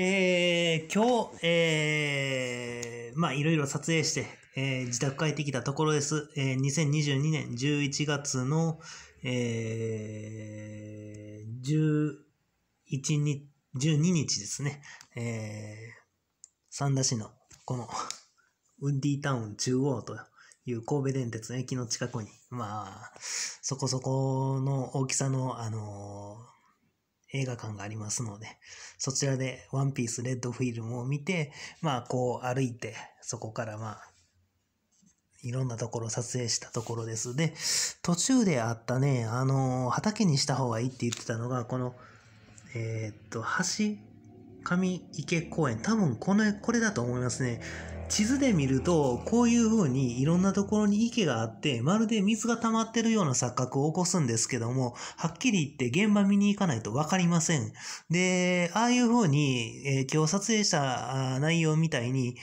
えー、今日、えー、まあ、いろいろ撮影して、えー、自宅帰ってきたところです。えー、2022年11月の、えー、11日、12日ですね。えー、三田市の、この、ウンディタウン中央という神戸電鉄の駅の近くに、まあ、そこそこの大きさの、あのー映画館がありますので、そちらでワンピースレッドフィルムを見て、まあこう歩いて、そこからまあ、いろんなところ撮影したところです。で、途中であったね、あの畑にした方がいいって言ってたのが、この、えー、っと、橋上池公園、多分この、これだと思いますね。地図で見ると、こういう風にいろんなところに池があって、まるで水が溜まってるような錯覚を起こすんですけども、はっきり言って現場見に行かないとわかりません。で、ああいう風に、えー、今日撮影した内容みたいに、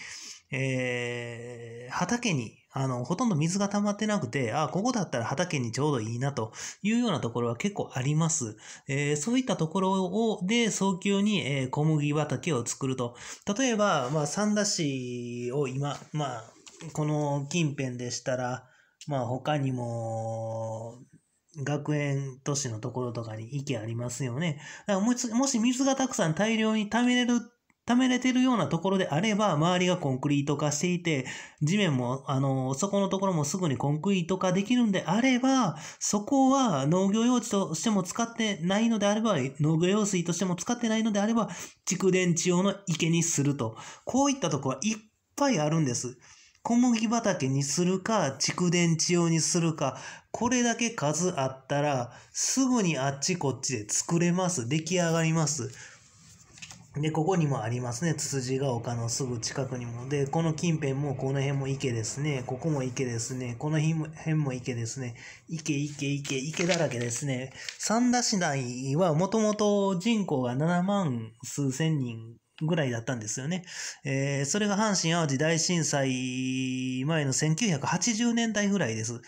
えー、畑にあの、ほとんど水が溜まってなくて、あ、ここだったら畑にちょうどいいなというようなところは結構あります。えー、そういったところを、で、早急に、えー、小麦畑を作ると。例えば、まあ、三田市を今、まあ、この近辺でしたら、まあ、他にも、学園都市のところとかに池ありますよね。だからもし水がたくさん大量に溜めれる溜めれてるようなところであれば、周りがコンクリート化していて、地面も、あの、そこのところもすぐにコンクリート化できるんであれば、そこは農業用地としても使ってないのであれば、農業用水としても使ってないのであれば、蓄電池用の池にすると。こういったとこはいっぱいあるんです。小麦畑にするか、蓄電池用にするか、これだけ数あったら、すぐにあっちこっちで作れます。出来上がります。で、ここにもありますね。つつじが丘のすぐ近くにも。で、この近辺も、この辺も池ですね。ここも池ですね。この辺も池ですね。池、池、池、池だらけですね。三田市内はもともと人口が7万数千人ぐらいだったんですよね。えー、それが阪神淡路大震災前の1980年代ぐらいです。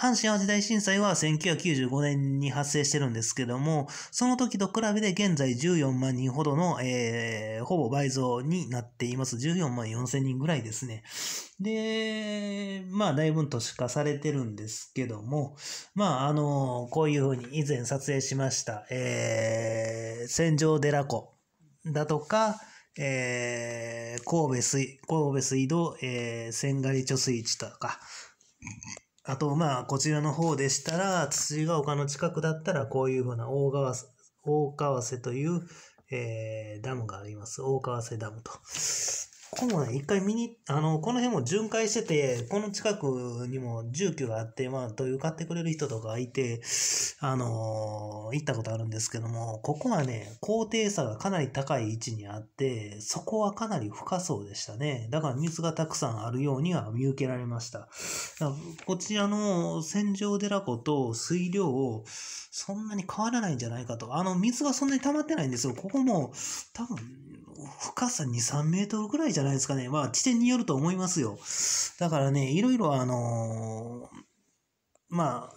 阪神・淡路大震災は1995年に発生してるんですけども、その時と比べて現在14万人ほどの、えー、ほぼ倍増になっています。14万4千人ぐらいですね。で、まあ、だいぶ都市化されてるんですけども、まあ、あの、こういうふうに以前撮影しました、えー、戦場寺湖だとか、えー、神戸水、神戸水道、えー、千狩貯水池とか、あと、まあ、こちらの方でしたら、土が丘の近くだったら、こういうふうな大川、大川瀬という、えー、ダムがあります。大川瀬ダムと。こもね、一回見に、あの、この辺も巡回してて、この近くにも住居があって、まあ、という買ってくれる人とかいて、あのー、行ったことあるんですけども、ここはね、高低差がかなり高い位置にあって、そこはかなり深そうでしたね。だから水がたくさんあるようには見受けられました。こちらの戦場寺湖と水量をそんなに変わらないんじゃないかと。あの、水がそんなに溜まってないんですよ。ここも、多分、深さ2、3メートルぐらいじゃないですかね。まあ、地点によると思いますよ。だからね、いろいろあのー、まあ、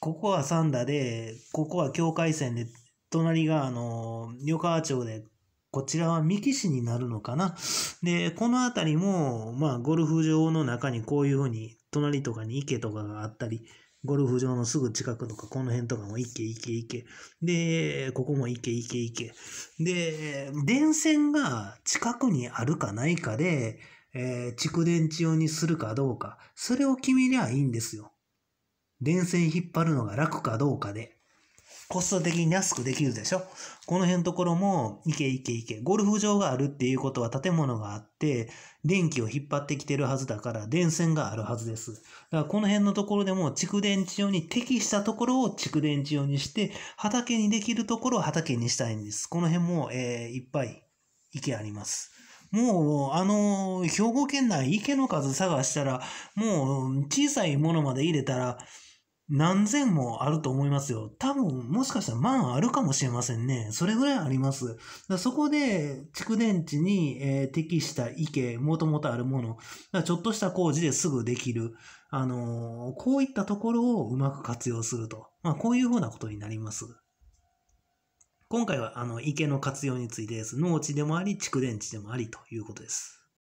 ここは三田で、ここは境界線で、隣があのー、横川町で、こちらは三木市になるのかな。で、この辺りも、まあ、ゴルフ場の中にこういうふうに、隣とかに池とかがあったり、ゴルフ場のすぐ近くとか、この辺とかも行け行け行け。で、ここも行け行け行け。で、電線が近くにあるかないかで、えー、蓄電池用にするかどうか、それを決めりゃいいんですよ。電線引っ張るのが楽かどうかで。コスト的に安くできるでしょこの辺のところも、いけいけいけ。ゴルフ場があるっていうことは建物があって、電気を引っ張ってきてるはずだから、電線があるはずです。だからこの辺のところでも、蓄電池用に適したところを蓄電池用にして、畑にできるところを畑にしたいんです。この辺も、えー、いっぱい池あります。もう、あの、兵庫県内池の数探したら、もう、小さいものまで入れたら、何千もあると思いますよ。多分、もしかしたら万あるかもしれませんね。それぐらいあります。そこで、蓄電池に、え適した池、もともとあるもの、だちょっとした工事ですぐできる。あのー、こういったところをうまく活用すると。まあ、こういうふうなことになります。今回は、あの、池の活用についてです。農地でもあり、蓄電池でもありということです。